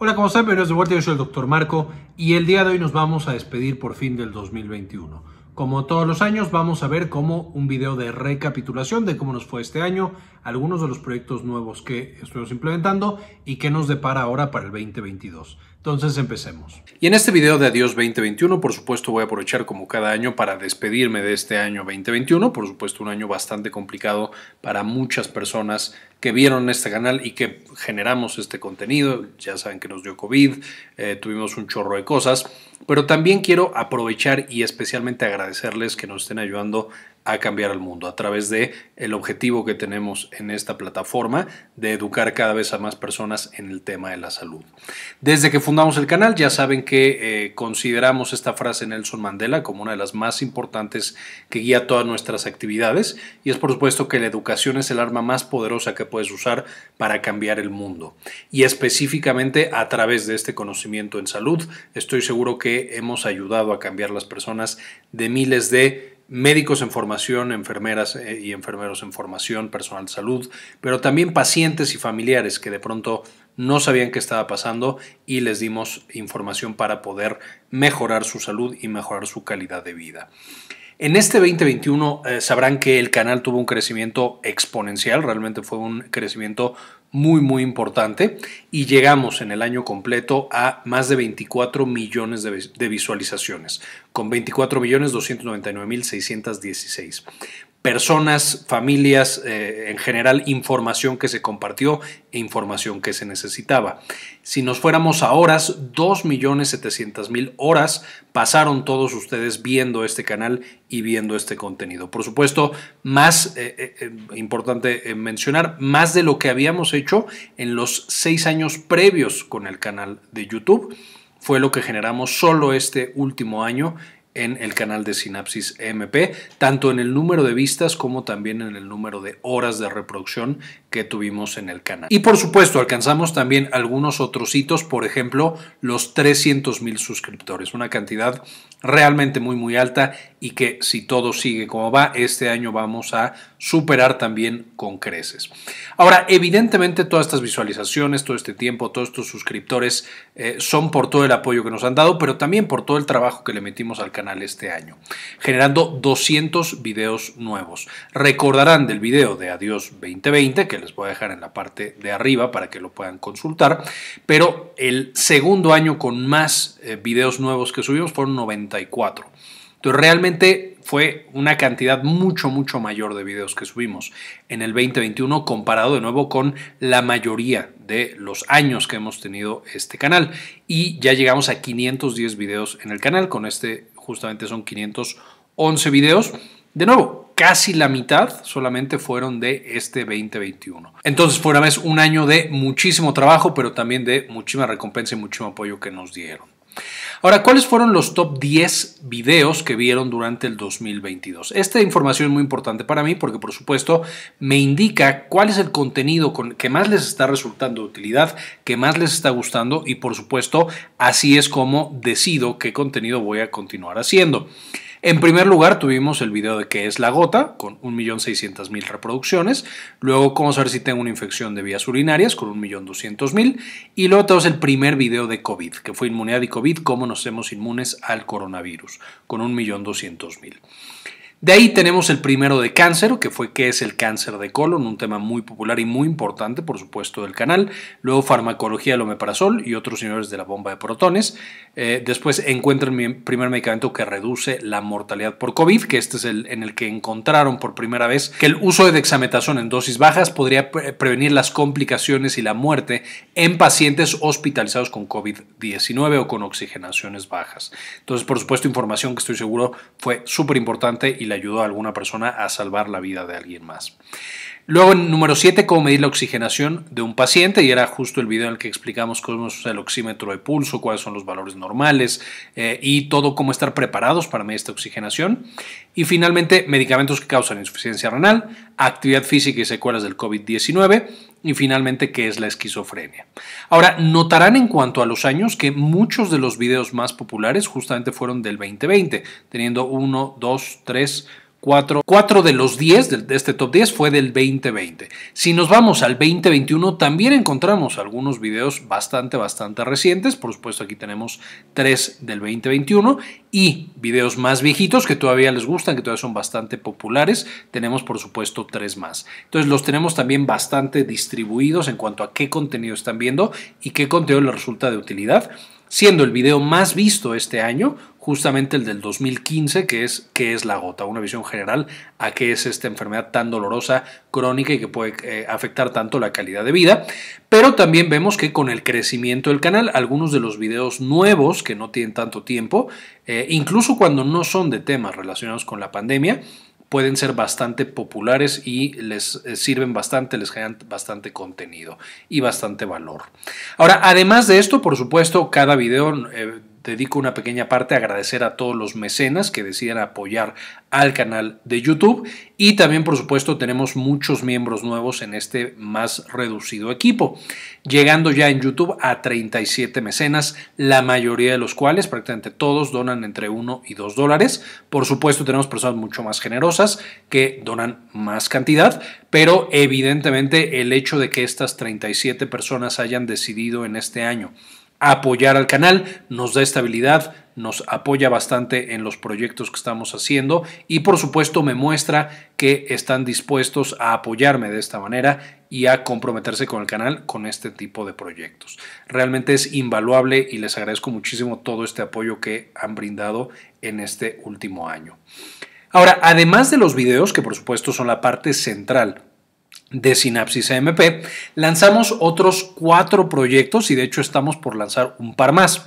Hola, ¿cómo están? Bienvenidos de vuelta, yo soy el Dr. Marco y el día de hoy nos vamos a despedir por fin del 2021. Como todos los años, vamos a ver como un video de recapitulación de cómo nos fue este año, algunos de los proyectos nuevos que estuvimos implementando y qué nos depara ahora para el 2022. Entonces empecemos. Y en este video de Adiós 2021, por supuesto, voy a aprovechar como cada año para despedirme de este año 2021. Por supuesto, un año bastante complicado para muchas personas que vieron este canal y que generamos este contenido. Ya saben que nos dio COVID, eh, tuvimos un chorro de cosas, pero también quiero aprovechar y especialmente agradecerles que nos estén ayudando a cambiar al mundo a través de el objetivo que tenemos en esta plataforma de educar cada vez a más personas en el tema de la salud. Desde que fundamos el canal ya saben que eh, consideramos esta frase Nelson Mandela como una de las más importantes que guía todas nuestras actividades y es por supuesto que la educación es el arma más poderosa que puedes usar para cambiar el mundo y específicamente a través de este conocimiento en salud estoy seguro que hemos ayudado a cambiar las personas de miles de médicos en formación, enfermeras eh, y enfermeros en formación, personal de salud, pero también pacientes y familiares que de pronto no sabían qué estaba pasando y les dimos información para poder mejorar su salud y mejorar su calidad de vida. En este 2021 eh, sabrán que el canal tuvo un crecimiento exponencial, realmente fue un crecimiento muy muy importante y llegamos en el año completo a más de 24 millones de, visualizaciones, con 24 millones 299 mil personas, familias, eh, en general información que se compartió e información que se necesitaba. Si nos fuéramos a horas, 2.700.000 horas pasaron todos ustedes viendo este canal y viendo este contenido. Por supuesto, más eh, eh, importante mencionar, más de lo que habíamos hecho en los seis años previos con el canal de YouTube fue lo que generamos solo este último año en el canal de Sinapsis MP, tanto en el número de vistas como también en el número de horas de reproducción que tuvimos en el canal. Y por supuesto, alcanzamos también algunos otros hitos, por ejemplo, los 300.000 mil suscriptores, una cantidad realmente muy muy alta y que si todo sigue como va, este año vamos a superar también con creces. Ahora, evidentemente todas estas visualizaciones, todo este tiempo, todos estos suscriptores eh, son por todo el apoyo que nos han dado, pero también por todo el trabajo que le metimos al canal este año, generando 200 videos nuevos. Recordarán del video de Adiós 2020, que les voy a dejar en la parte de arriba para que lo puedan consultar, pero el segundo año con más eh, videos nuevos que subimos fueron 94. Entonces realmente fue una cantidad mucho, mucho mayor de videos que subimos en el 2021 comparado de nuevo con la mayoría de los años que hemos tenido este canal. Y ya llegamos a 510 videos en el canal, con este justamente son 511 videos. De nuevo, casi la mitad solamente fueron de este 2021. Entonces fue vez un año de muchísimo trabajo, pero también de muchísima recompensa y muchísimo apoyo que nos dieron. Ahora, ¿cuáles fueron los top 10 videos que vieron durante el 2022? Esta información es muy importante para mí porque, por supuesto, me indica cuál es el contenido con que más les está resultando de utilidad, que más les está gustando y, por supuesto, así es como decido qué contenido voy a continuar haciendo. En primer lugar tuvimos el video de qué es la gota, con 1.600.000 reproducciones. Luego cómo saber si tengo una infección de vías urinarias, con 1.200.000. Y luego tenemos el primer video de COVID, que fue inmunidad y COVID, cómo nos hacemos inmunes al coronavirus, con 1.200.000. De ahí tenemos el primero de cáncer, que fue qué es el cáncer de colon, un tema muy popular y muy importante, por supuesto, del canal. Luego farmacología del omeprazol y otros señores de la bomba de protones. Eh, después encuentran el primer medicamento que reduce la mortalidad por COVID, que este es el en el que encontraron por primera vez que el uso de dexametazón en dosis bajas podría prevenir las complicaciones y la muerte en pacientes hospitalizados con COVID-19 o con oxigenaciones bajas. Entonces, por supuesto, información que estoy seguro fue súper importante y le ayudó a alguna persona a salvar la vida de alguien más. Luego, en número 7, cómo medir la oxigenación de un paciente, y era justo el video en el que explicamos cómo es el oxímetro de pulso, cuáles son los valores normales eh, y todo cómo estar preparados para medir esta oxigenación. Y finalmente, medicamentos que causan insuficiencia renal, actividad física y secuelas del COVID-19, y finalmente, qué es la esquizofrenia. Ahora, notarán en cuanto a los años que muchos de los videos más populares justamente fueron del 2020, teniendo 1, 2, 3, Cuatro, de los 10 de, este top 10 fue del 2020. Si nos vamos al 2021, también encontramos algunos videos bastante, bastante recientes. Por supuesto, aquí tenemos tres del 2021 y videos más viejitos que todavía les gustan, que todavía son bastante populares. Tenemos, por supuesto, tres más. Entonces, los tenemos también bastante distribuidos en cuanto a qué contenido están viendo y qué contenido les resulta de utilidad siendo el video más visto este año justamente el del 2015, que es es la gota, una visión general a qué es esta enfermedad tan dolorosa, crónica y que puede eh, afectar tanto la calidad de vida. Pero también vemos que con el crecimiento del canal, algunos de los videos nuevos que no tienen tanto tiempo, eh, incluso cuando no son de temas relacionados con la pandemia, pueden ser bastante populares y les eh, sirven bastante, les generan bastante contenido y bastante valor. Ahora, además de esto, por supuesto, cada video eh, dedico una pequeña parte a agradecer a todos los mecenas que decidan apoyar al canal de YouTube y también por supuesto tenemos muchos miembros nuevos en este más reducido equipo, llegando ya en YouTube a 37 mecenas, la mayoría de los cuales prácticamente todos donan entre 1 y 2 dólares. Por supuesto tenemos personas mucho más generosas que donan más cantidad, pero evidentemente el hecho de que estas 37 personas hayan decidido en este año apoyar al canal, nos da estabilidad, nos apoya bastante en los proyectos que estamos haciendo y por supuesto me muestra que están dispuestos a apoyarme de esta manera y a comprometerse con el canal con este tipo de proyectos. Realmente es invaluable y les agradezco muchísimo todo este apoyo que han brindado en este último año. Ahora, además de los videos, que por supuesto son la parte central de Sinapsis AMP, lanzamos otros cuatro proyectos y de hecho estamos por lanzar un par más.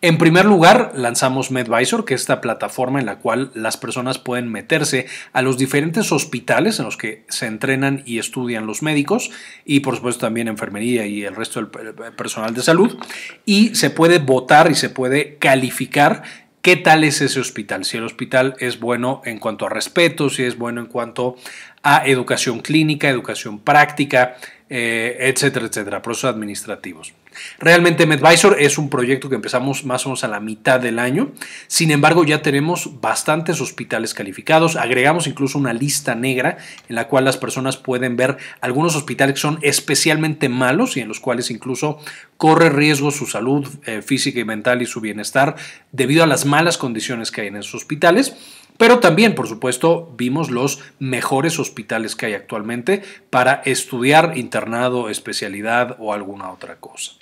En primer lugar, lanzamos MedVisor, que es esta plataforma en la cual las personas pueden meterse a los diferentes hospitales en los que se entrenan y estudian los médicos y por supuesto también enfermería y el resto del personal de salud y se puede votar y se puede calificar ¿Qué tal es ese hospital? Si el hospital es bueno en cuanto a respeto, si es bueno en cuanto a educación clínica, educación práctica, eh, etcétera, etcétera, procesos administrativos. Realmente MedVisor es un proyecto que empezamos más o menos a la mitad del año. Sin embargo, ya tenemos bastantes hospitales calificados. Agregamos incluso una lista negra en la cual las personas pueden ver algunos hospitales que son especialmente malos y en los cuales incluso corre riesgo su salud eh, física y mental y su bienestar debido a las malas condiciones que hay en esos hospitales. Pero también, por supuesto, vimos los mejores hospitales que hay actualmente para estudiar internado, especialidad o alguna otra cosa.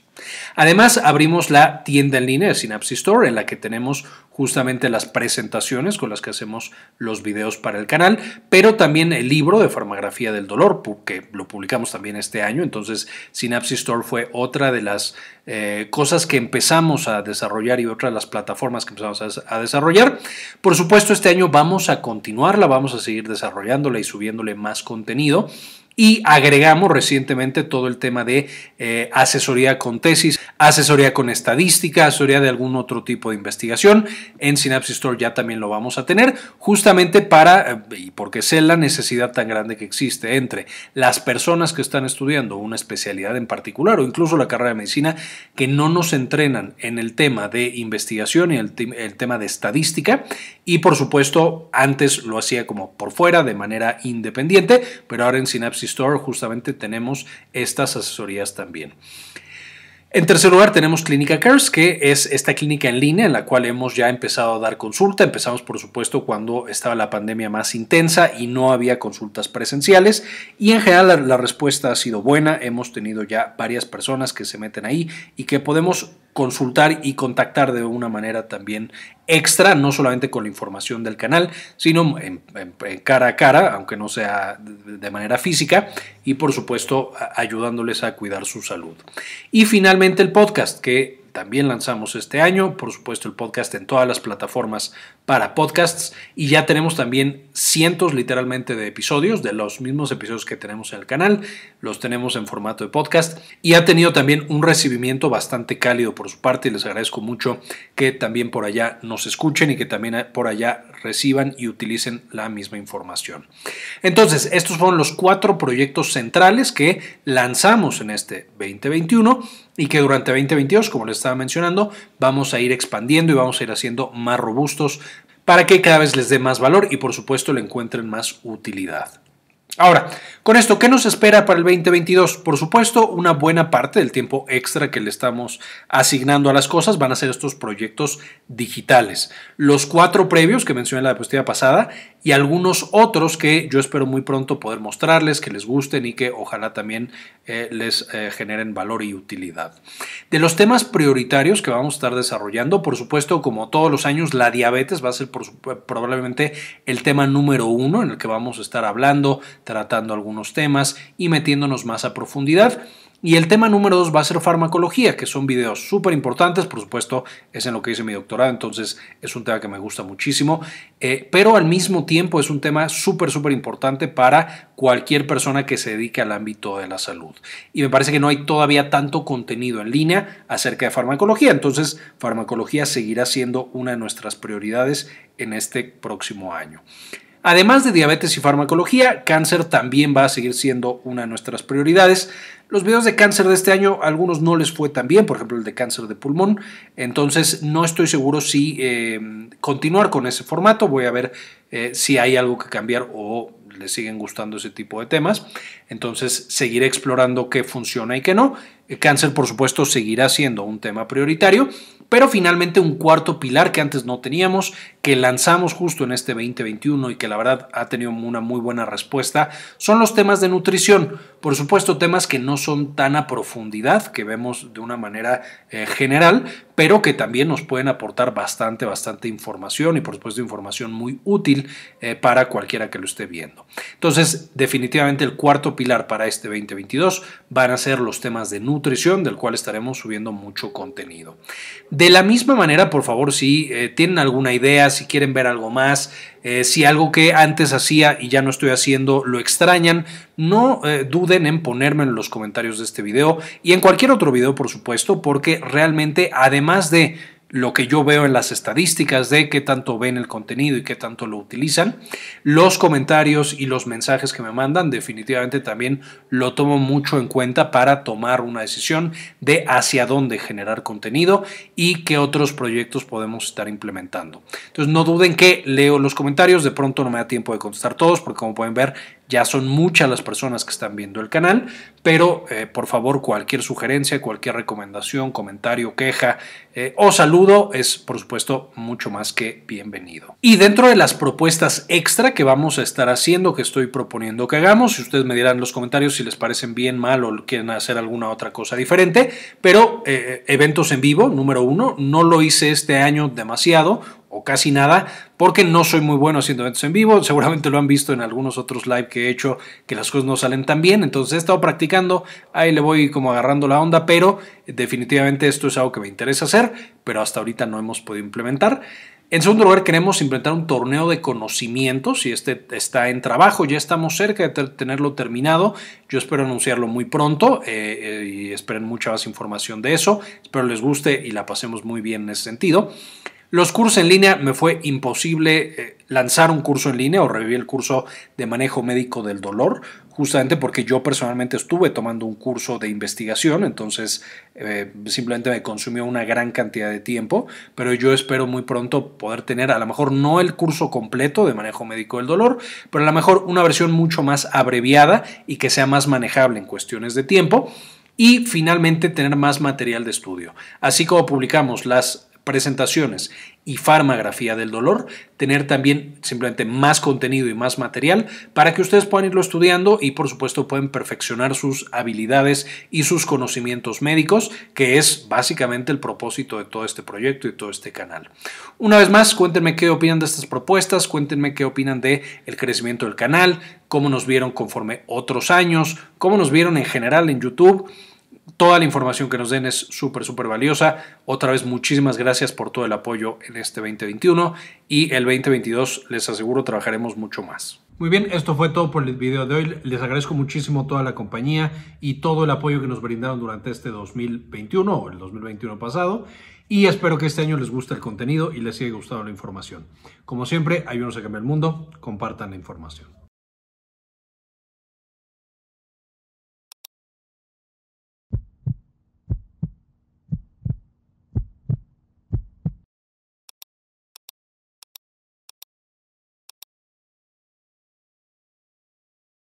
Además, abrimos la tienda en línea de Synapsis Store, en la que tenemos justamente las presentaciones con las que hacemos los videos para el canal, pero también el libro de farmacografía del dolor, que lo publicamos también este año. Entonces, Synapsis Store fue otra de las eh, cosas que empezamos a desarrollar y otra de las plataformas que empezamos a desarrollar. Por supuesto, este año vamos a continuarla, vamos a seguir desarrollándola y subiéndole más contenido. Y agregamos recientemente todo el tema de eh, asesoría con tesis, asesoría con estadística, asesoría de algún otro tipo de investigación. En Synapsis Store ya también lo vamos a tener, justamente para, eh, y porque sé la necesidad tan grande que existe entre las personas que están estudiando una especialidad en particular o incluso la carrera de medicina, que no nos entrenan en el tema de investigación y el, tema de estadística. Y por supuesto, antes lo hacía como por fuera, de manera independiente, pero ahora en Synapsis justamente tenemos estas asesorías también. En tercer lugar tenemos Clínica Cares, que es esta clínica en línea en la cual hemos ya empezado a dar consulta. Empezamos por supuesto cuando estaba la pandemia más intensa y no había consultas presenciales y en general la respuesta ha sido buena. Hemos tenido ya varias personas que se meten ahí y que podemos consultar y contactar de una manera también extra, no solamente con la información del canal, sino en, cara a cara, aunque no sea de manera física, y por supuesto ayudándoles a cuidar su salud. Y finalmente el podcast, que también lanzamos este año. Por supuesto, el podcast en todas las plataformas para podcasts. Y ya tenemos también cientos literalmente de episodios, de los mismos episodios que tenemos en el canal. Los tenemos en formato de podcast. Y ha tenido también un recibimiento bastante cálido por su parte. Y les agradezco mucho que también por allá nos escuchen y que también por allá reciban y utilicen la misma información. Entonces, estos fueron los cuatro proyectos centrales que lanzamos en este 2021 y que durante 2022, como les estaba mencionando, vamos a ir expandiendo y vamos a ir haciendo más robustos para que cada vez les dé más valor y por supuesto le encuentren más utilidad. Ahora, con esto, ¿qué nos espera para el 2022? Por supuesto, una buena parte del tiempo extra que le estamos asignando a las cosas van a ser estos proyectos digitales. Los cuatro previos que mencioné en la diapositiva pasada y algunos otros que yo espero muy pronto poder mostrarles, que les gusten y que ojalá también eh, les eh, generen valor y utilidad. De los temas prioritarios que vamos a estar desarrollando, por supuesto, como todos los años, la diabetes va a ser eh, probablemente el tema número uno en el que vamos a estar hablando, tratando algunos temas y metiéndonos más a profundidad. Y el tema número dos va a ser farmacología, que son videos súper importantes, por supuesto, es en lo que hice mi doctorado, entonces es un tema que me gusta muchísimo, eh, pero al mismo tiempo es un tema súper, súper importante para cualquier persona que se dedique al ámbito de la salud. Y me parece que no hay todavía tanto contenido en línea acerca de farmacología, entonces farmacología seguirá siendo una de nuestras prioridades en este próximo año. Además de diabetes y farmacología, cáncer también va a seguir siendo una de nuestras prioridades. Los videos de cáncer de este año, algunos no les fue tan bien, por ejemplo el de cáncer de pulmón, entonces no estoy seguro si eh, continuar con ese formato, voy a ver eh, si hay algo que cambiar o les siguen gustando ese tipo de temas, entonces seguiré explorando qué funciona y qué no. El cáncer, por supuesto, seguirá siendo un tema prioritario, pero finalmente un cuarto pilar que antes no teníamos que lanzamos justo en este 2021 y que la verdad ha tenido una muy buena respuesta son los temas de nutrición. Por supuesto, temas que no son tan a profundidad, que vemos de una manera eh, general, pero que también nos pueden aportar bastante, bastante información y por supuesto información muy útil eh, para cualquiera que lo esté viendo. Entonces, definitivamente el cuarto pilar para este 2022 van a ser los temas de nutrición, del cual estaremos subiendo mucho contenido. De la misma manera, por favor, si eh, tienen alguna idea, si quieren ver algo más, eh, si algo que antes hacía y ya no estoy haciendo lo extrañan, no eh, duden en ponerme en los comentarios de este video y en cualquier otro video, por supuesto, porque realmente además de lo que yo veo en las estadísticas de qué tanto ven el contenido y qué tanto lo utilizan. Los comentarios y los mensajes que me mandan definitivamente también lo tomo mucho en cuenta para tomar una decisión de hacia dónde generar contenido y qué otros proyectos podemos estar implementando. Entonces no duden que leo los comentarios, de pronto no me da tiempo de contestar todos porque como pueden ver ya son muchas las personas que están viendo el canal, pero eh, por favor cualquier sugerencia, cualquier recomendación, comentario, queja eh, o saludo es por supuesto mucho más que bienvenido. Y dentro de las propuestas extra que vamos a estar haciendo, que estoy proponiendo que hagamos, si ustedes me dirán en los comentarios si les parecen bien, mal o quieren hacer alguna otra cosa diferente, pero eh, eventos en vivo, número uno, no lo hice este año demasiado, o casi nada, porque no soy muy bueno haciendo eventos en vivo. Seguramente lo han visto en algunos otros live que he hecho que las cosas no salen tan bien. Entonces he estado practicando, ahí le voy como agarrando la onda, pero definitivamente esto es algo que me interesa hacer, pero hasta ahorita no hemos podido implementar. En segundo lugar, queremos implementar un torneo de conocimientos y este está en trabajo, ya estamos cerca de tenerlo terminado. Yo espero anunciarlo muy pronto eh, eh, y esperen mucha más información de eso. Espero les guste y la pasemos muy bien en ese sentido. Los cursos en línea me fue imposible eh, lanzar un curso en línea o revivir el curso de manejo médico del dolor, justamente porque yo personalmente estuve tomando un curso de investigación, entonces eh, simplemente me consumió una gran cantidad de tiempo, pero yo espero muy pronto poder tener a lo mejor no el curso completo de manejo médico del dolor, pero a lo mejor una versión mucho más abreviada y que sea más manejable en cuestiones de tiempo y finalmente tener más material de estudio. Así como publicamos las presentaciones y farmagrafía del dolor, tener también simplemente más contenido y más material para que ustedes puedan irlo estudiando y por supuesto pueden perfeccionar sus habilidades y sus conocimientos médicos, que es básicamente el propósito de todo este proyecto y todo este canal. Una vez más, cuéntenme qué opinan de estas propuestas, cuéntenme qué opinan de el crecimiento del canal, cómo nos vieron conforme otros años, cómo nos vieron en general en YouTube Toda la información que nos den es súper, súper valiosa. Otra vez, muchísimas gracias por todo el apoyo en este 2021 y el 2022 les aseguro trabajaremos mucho más. Muy bien, esto fue todo por el video de hoy. Les agradezco muchísimo toda la compañía y todo el apoyo que nos brindaron durante este 2021 o el 2021 pasado. Y espero que este año les guste el contenido y les haya gustado la información. Como siempre, ayúdenos a cambiar el mundo, compartan la información.